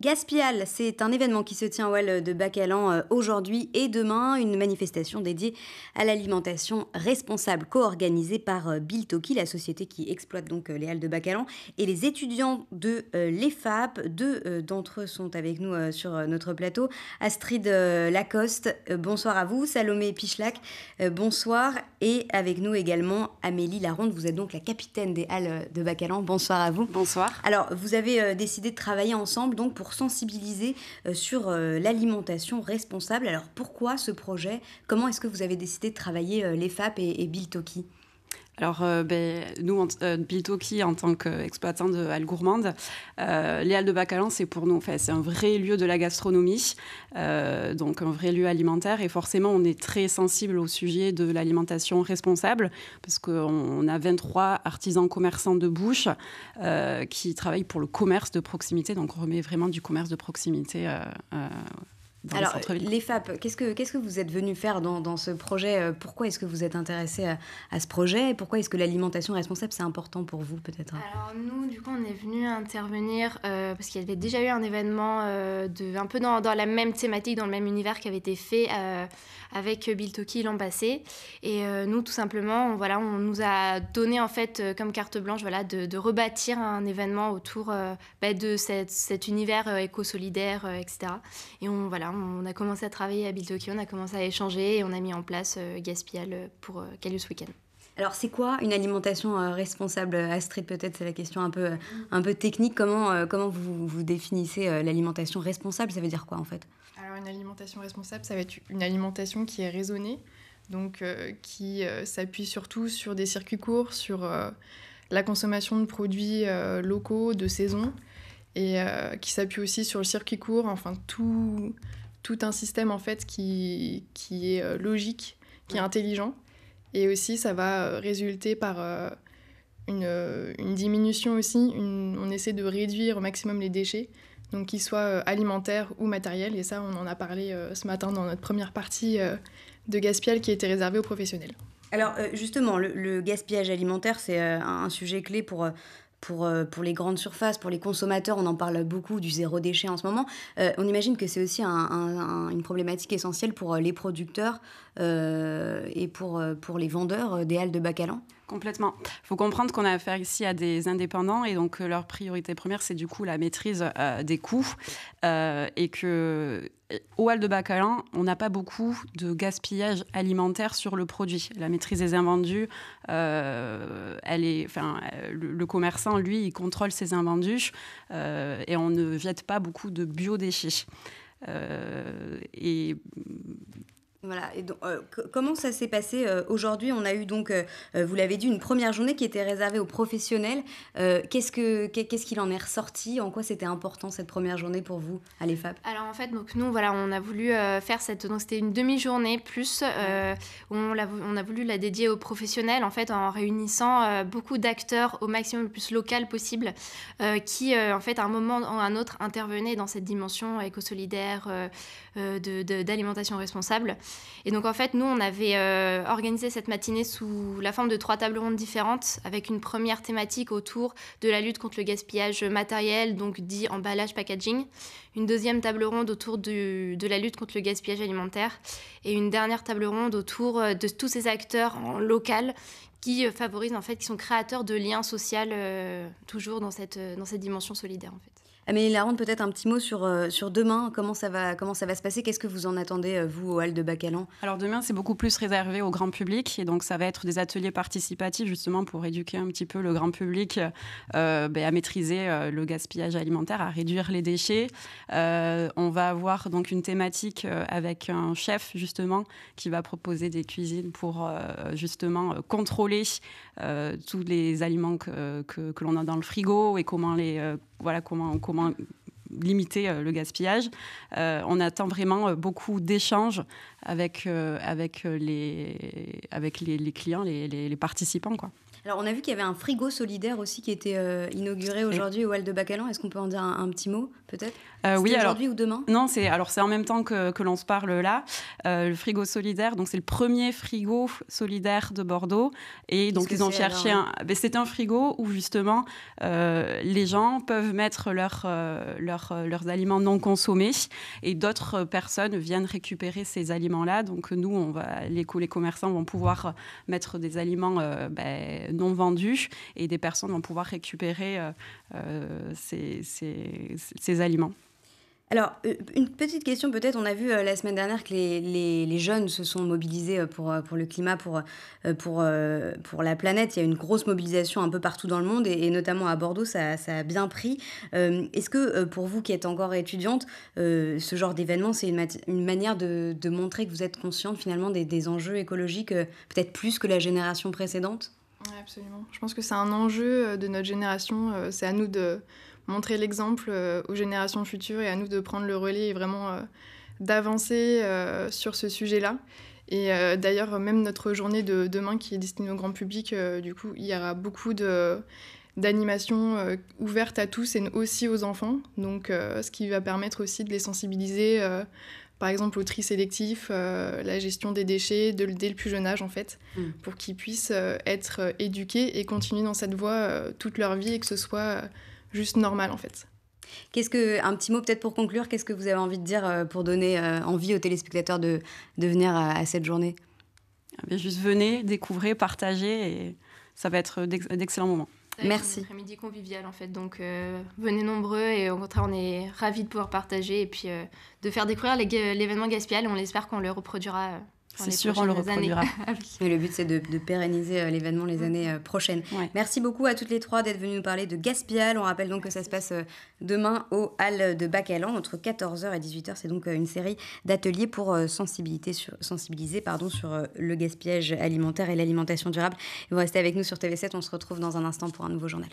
Gaspial, c'est un événement qui se tient au halles de Bacalan euh, aujourd'hui et demain, une manifestation dédiée à l'alimentation responsable co-organisée par euh, Biltoki, la société qui exploite donc euh, les halles de Bacalan et les étudiants de l'EFAP, deux d'entre eux sont avec nous sur notre plateau, Astrid Lacoste, bonsoir à vous, Salomé Pichlac, bonsoir et avec nous également Amélie Laronde, vous êtes donc la capitaine des halles de Bacalan. Bonsoir à vous. Bonsoir. Alors, vous avez décidé de travailler ensemble donc pour sensibiliser euh, sur euh, l'alimentation responsable. Alors pourquoi ce projet Comment est-ce que vous avez décidé de travailler euh, l'EFAP et, et Bill Toki alors, euh, ben, nous, en, euh, en tant qu'exploitant de halles gourmandes, euh, les halles de Bacalan, c'est pour nous, c'est un vrai lieu de la gastronomie, donc un vrai lieu alimentaire. Et forcément, on est très sensible au sujet de l'alimentation responsable, parce qu'on a 23 artisans commerçants de bouche qui travaillent pour le commerce de proximité. Donc, on remet vraiment du commerce de proximité alors, les, FAP, qu'est-ce que, qu'est-ce que vous êtes venu faire dans, dans ce projet euh, Pourquoi est-ce que vous êtes intéressé à, ce projet Pourquoi est-ce que l'alimentation responsable, c'est important pour vous peut-être Alors nous, du coup, on est venu intervenir euh, parce qu'il y avait déjà eu un événement euh, de, un peu dans, dans, la même thématique, dans le même univers qui avait été fait avec avec Biltoki l'an passé. Et nous, tout simplement, on, voilà, on nous a donné en fait comme carte blanche voilà, de, de rebâtir un événement autour bah, de cette, cet univers éco-solidaire, etc. Et on, voilà, on a commencé à travailler à Tokyo, on a commencé à échanger et on a mis en place euh, Gaspial pour euh, Calius Weekend. Alors c'est quoi une alimentation euh, responsable Astrid peut-être c'est la question un peu technique comment vous, définissez l'alimentation responsable ça veut dire quoi en fait Alors une alimentation responsable ça va être une alimentation qui est raisonnée donc qui s'appuie surtout sur des circuits courts sur la consommation de produits locaux de saison et euh, qui s'appuie aussi sur le circuit court, enfin tout, tout un système en fait qui, qui est euh, logique, qui est intelligent. Et aussi, ça va euh, résulter par une, une, diminution aussi. on essaie de réduire au maximum les déchets, donc qu'ils soient alimentaires ou matériels. Et ça, on en a parlé ce matin dans notre première partie de gaspillage qui était réservée aux professionnels. Alors justement, le gaspillage alimentaire, c'est un sujet clé pour pour, euh, pour les grandes surfaces, pour les consommateurs, on en parle beaucoup du zéro déchet en ce moment. Euh, on imagine que c'est aussi un, une problématique essentielle pour euh, les producteurs et pour, pour les vendeurs des halles de bacalan. Complètement. Il faut comprendre qu'on a affaire ici à des indépendants et donc leur priorité première, c'est du coup la maîtrise des coûts et que au hall de Bacalin, on n'a pas beaucoup de gaspillage alimentaire sur le produit. La maîtrise des invendus, euh, elle est, enfin, le, commerçant, lui, il contrôle ses invendus euh, et on ne jette pas beaucoup de biodéchets. Euh, voilà, et donc, euh, comment ça s'est passé euh, aujourd'hui On a eu donc, euh, vous l'avez dit, une première journée qui était réservée aux professionnels. qu'est-ce, que, qu'est-ce qu'il en est ressorti En quoi c'était important cette première journée pour vous à l'EFAP Alors en fait, donc, nous, voilà, on a voulu faire cette... Donc c'était une demi-journée plus, on, a, voulu la dédier aux professionnels en fait en réunissant beaucoup d'acteurs au maximum le plus local possible qui en fait à un moment ou à un autre intervenaient dans cette dimension éco-solidaire de, d'alimentation responsable. Et donc en fait, nous, on avait euh, organisé cette matinée sous la forme de trois tables rondes différentes, avec une première thématique autour de la lutte contre le gaspillage matériel, donc dit emballage, packaging, une deuxième table ronde autour de la lutte contre le gaspillage alimentaire, et une dernière table ronde autour euh, de tous ces acteurs en local qui euh, favorisent en fait, qui sont créateurs de liens sociaux toujours dans cette, dans cette dimension solidaire en fait. Amélie Laronde, peut-être un petit mot sur, euh, sur demain. Comment ça va, comment ça va se passer Qu'est-ce que vous en attendez, euh, vous, au Hall de Bacalan Alors, demain, c'est beaucoup plus réservé au grand public. Et donc, ça va être des ateliers participatifs, justement, pour éduquer un petit peu le grand public euh, ben, à maîtriser le gaspillage alimentaire, à réduire les déchets. on va avoir donc une thématique avec un chef, justement, qui va proposer des cuisines pour, justement, contrôler tous les aliments que l'on a dans le frigo et comment les voilà comment, comment limiter euh, le gaspillage. Euh, on attend vraiment euh, beaucoup d'échanges avec, avec, les, avec les, clients, les, les participants. Quoi. Alors, on a vu qu'il y avait un frigo solidaire aussi qui était euh, inauguré aujourd'hui au Hall de Bacalan. Est-ce qu'on peut en dire un, petit mot, peut-être euh, Oui, aujourd'hui ou demain Non, c'est alors c'est en même temps que, l'on se parle là. Euh, le frigo solidaire, donc c'est le premier frigo solidaire de Bordeaux, et donc ils ont cherché un. Ben, c'est un frigo où justement euh, les gens peuvent mettre leurs aliments non consommés, et d'autres personnes viennent récupérer ces aliments-là. Donc nous, on va les, les commerçants vont pouvoir mettre des aliments ben, non vendus et des personnes vont pouvoir récupérer euh, euh, ces, aliments. Alors, euh, une petite question peut-être. On a vu la semaine dernière que les, jeunes se sont mobilisés pour, pour le climat, pour, pour, pour la planète. Il y a une grosse mobilisation un peu partout dans le monde et, notamment à Bordeaux, ça, a bien pris. Est-ce que pour vous qui êtes encore étudiante, ce genre d'événement, c'est une, manière de, montrer que vous êtes consciente finalement des enjeux écologiques, peut-être plus que la génération précédente absolument. Je pense que c'est un enjeu euh, de notre génération. Euh, c'est à nous de montrer l'exemple euh, aux générations futures et à nous de prendre le relais et vraiment d'avancer sur ce sujet-là. Et d'ailleurs, même notre journée de demain qui est destinée au grand public, du coup, il y aura beaucoup d'animations ouvertes à tous et aussi aux enfants. Donc, ce qui va permettre aussi de les sensibiliser par exemple au tri sélectif, euh, la gestion des déchets dès le plus jeune âge en fait, mm. pour qu'ils puissent euh, être euh, éduqués et continuer dans cette voie toute leur vie et que ce soit juste normal en fait. Qu'est-ce que un petit mot peut-être pour conclure Qu'est-ce que vous avez envie de dire pour donner envie aux téléspectateurs de, de venir à, cette journée eh Juste venez, découvrez, partagez et ça va être d'excellents moments. Merci. Un après-midi convivial en fait. Donc euh, venez nombreux et au contraire on est ravis de pouvoir partager et puis euh, de faire découvrir l'événement Gaspial on espère qu'on le reproduira. Euh, c'est sûr, on le reproduira. Ah Mais le but, c'est de, pérenniser euh, l'événement les mm. années euh, prochaines. Merci beaucoup à toutes les trois d'être venues nous parler de Gaspial. On rappelle donc que ça se passe euh, demain au Hall de Bacalan, entre 14h et 18h. C'est donc une série d'ateliers pour sur, sensibiliser pardon, sur le gaspillage alimentaire et l'alimentation durable. Vous restez avec nous sur TV7. On se retrouve dans un instant pour un nouveau journal.